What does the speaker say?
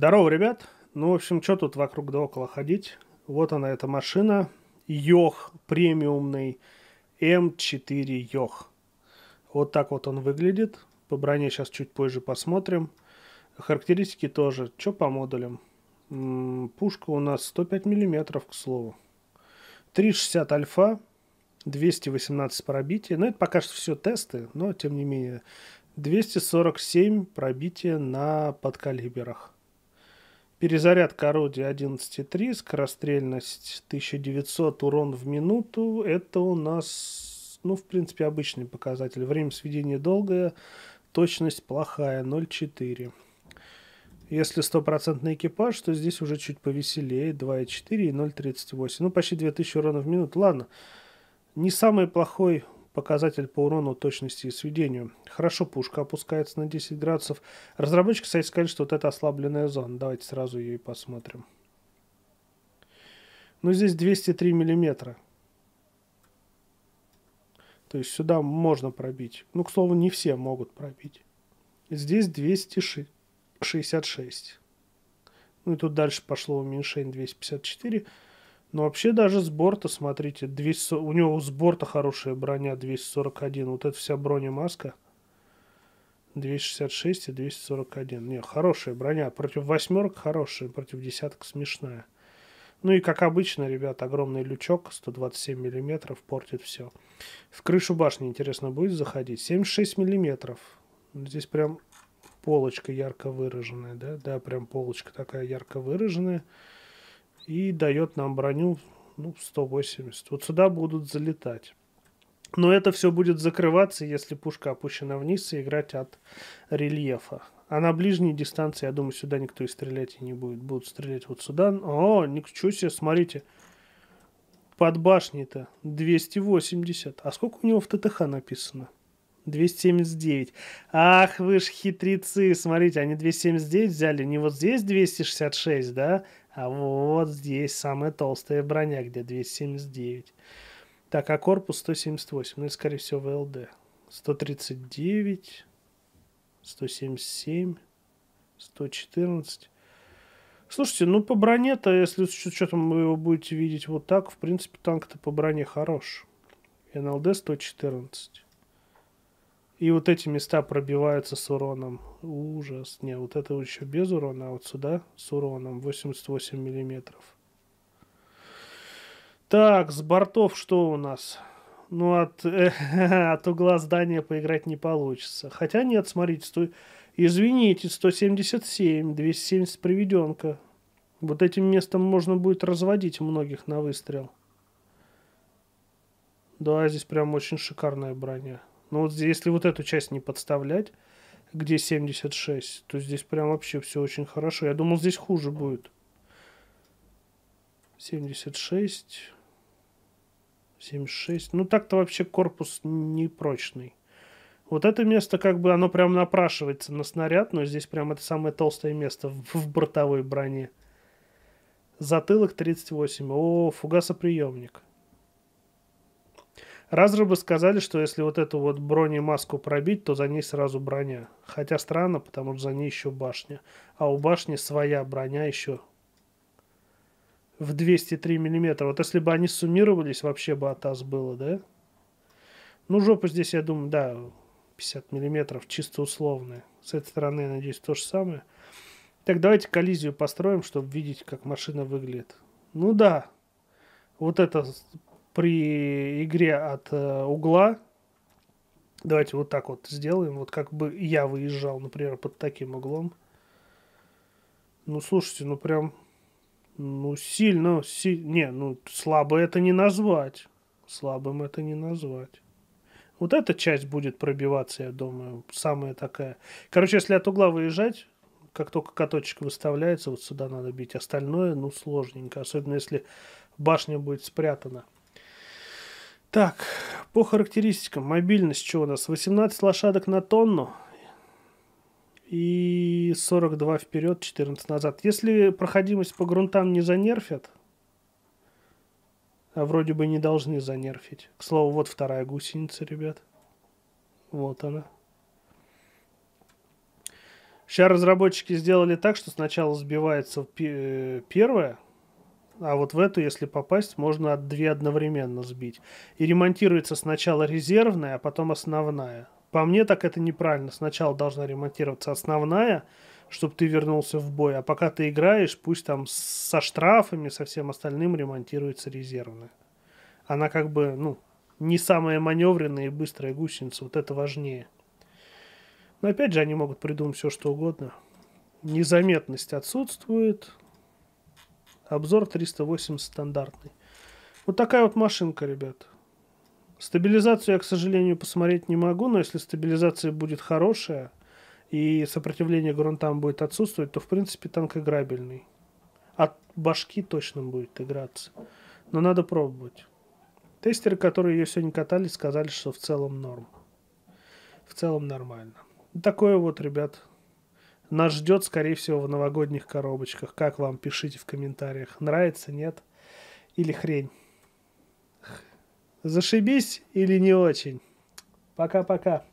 Здорово, ребят. Ну, в общем, что тут вокруг да около ходить? Вот она, эта машина. Йох премиумный М4 Йох. Вот так вот он выглядит. По броне сейчас чуть позже посмотрим. Характеристики тоже. Что по модулям? пушка у нас 105 миллиметров, к слову. 360 альфа, 218 пробития. Ну, это пока что все тесты, но тем не менее. 247 пробития на подкалиберах. Перезарядка орудия 11.3, скорострельность 1900, урон в минуту. Это у нас, ну, в принципе, обычный показатель. Время сведения долгое, точность плохая, 0.4. Если стопроцентный экипаж, то здесь уже чуть повеселее, 2.4 и 0.38. Ну, почти 2000 урона в минуту. Ладно, не самый плохой показатель по урону, точности и сведению. Хорошо, пушка опускается на 10 градусов. Разработчики, кстати, сказали, что вот это ослабленная зона. Давайте сразу ее и посмотрим. Ну, здесь 203 миллиметра. То есть сюда можно пробить. Ну, к слову, не все могут пробить. Здесь 266. Ну и тут дальше пошло уменьшение 254. Но ну, вообще даже с борта, смотрите, 200, у него с борта хорошая броня 241. Вот эта вся бронемаска 266 и 241. Не, хорошая броня. Против восьмерок хорошая, против десяток смешная. Ну и, как обычно, ребят, огромный лючок, 127 миллиметров, портит все. В крышу башни, интересно, будет заходить? 76 миллиметров. Ну, здесь прям полочка ярко выраженная, да? Да, прям полочка такая ярко выраженная и дает нам броню ну, 180. Вот сюда будут залетать. Но это все будет закрываться, если пушка опущена вниз и играть от рельефа. А на ближней дистанции, я думаю, сюда никто и стрелять и не будет. Будут стрелять вот сюда. О, ничего себе, смотрите. Под башней-то 280. А сколько у него в ТТХ написано? 279. Ах, вы ж хитрецы. Смотрите, они 279 взяли. Не вот здесь 266, да? А вот здесь самая толстая броня, где 279. Так, а корпус 178. Ну и, скорее всего, ВЛД. 139, 177, 114. Слушайте, ну по броне-то, если с учетом вы его будете видеть вот так, в принципе, танк-то по броне хорош. НЛД 114. И вот эти места пробиваются с уроном. Ужас. Не, вот это еще без урона, а вот сюда с уроном. 88 миллиметров. Так, с бортов что у нас? Ну, от, от угла здания поиграть не получится. Хотя нет, смотрите, сто... извините, 177, 270 приведенка. Вот этим местом можно будет разводить многих на выстрел. Да, здесь прям очень шикарная броня. Но ну, вот если вот эту часть не подставлять, где 76, то здесь прям вообще все очень хорошо. Я думал, здесь хуже будет. 76, 76. Ну так-то вообще корпус непрочный. Вот это место, как бы, оно прям напрашивается на снаряд, но здесь прям это самое толстое место в, в бортовой броне. Затылок 38. О, фугасоприемник. Разрабы сказали, что если вот эту вот бронемаску пробить, то за ней сразу броня. Хотя странно, потому что за ней еще башня. А у башни своя броня еще в 203 миллиметра. Вот если бы они суммировались, вообще бы атас было, да? Ну, жопа здесь, я думаю, да, 50 миллиметров, чисто условные. С этой стороны, я надеюсь, то же самое. Так, давайте коллизию построим, чтобы видеть, как машина выглядит. Ну да, вот это при игре от э, угла, давайте вот так вот сделаем, вот как бы я выезжал, например, под таким углом. Ну, слушайте, ну прям, ну сильно, си... не, ну слабо это не назвать, слабым это не назвать. Вот эта часть будет пробиваться, я думаю, самая такая. Короче, если от угла выезжать, как только каточек выставляется, вот сюда надо бить. Остальное, ну, сложненько, особенно если башня будет спрятана. Так, по характеристикам, мобильность что у нас? 18 лошадок на тонну и 42 вперед, 14 назад. Если проходимость по грунтам не занерфят, а вроде бы не должны занерфить. К слову, вот вторая гусеница, ребят. Вот она. Сейчас разработчики сделали так, что сначала сбивается первая а вот в эту, если попасть, можно две одновременно сбить. И ремонтируется сначала резервная, а потом основная. По мне так это неправильно. Сначала должна ремонтироваться основная, чтобы ты вернулся в бой. А пока ты играешь, пусть там со штрафами, со всем остальным ремонтируется резервная. Она как бы, ну, не самая маневренная и быстрая гусеница. Вот это важнее. Но опять же, они могут придумать все, что угодно. Незаметность отсутствует. Обзор 308 стандартный. Вот такая вот машинка, ребят. Стабилизацию я, к сожалению, посмотреть не могу, но если стабилизация будет хорошая и сопротивление грунтам будет отсутствовать, то, в принципе, танк играбельный. От башки точно будет играться. Но надо пробовать. Тестеры, которые ее сегодня катали, сказали, что в целом норм. В целом нормально. Такое вот, ребят, нас ждет, скорее всего, в новогодних коробочках. Как вам? Пишите в комментариях. Нравится, нет? Или хрень? Зашибись или не очень? Пока-пока.